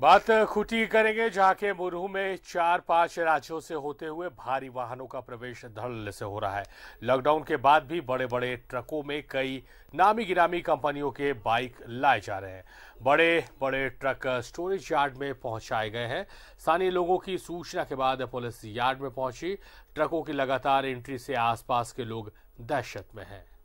बात खूटी करेंगे जहां के मुरहू में चार पांच राज्यों से होते हुए भारी वाहनों का प्रवेश धड़ल्ले से हो रहा है लॉकडाउन के बाद भी बड़े बड़े ट्रकों में कई नामी गिरामी कंपनियों के बाइक लाए जा रहे हैं बड़े बड़े ट्रक स्टोरेज यार्ड में पहुंचाए गए हैं स्थानीय लोगों की सूचना के बाद पुलिस यार्ड में पहुंची ट्रकों की लगातार एंट्री से आसपास के लोग दहशत में हैं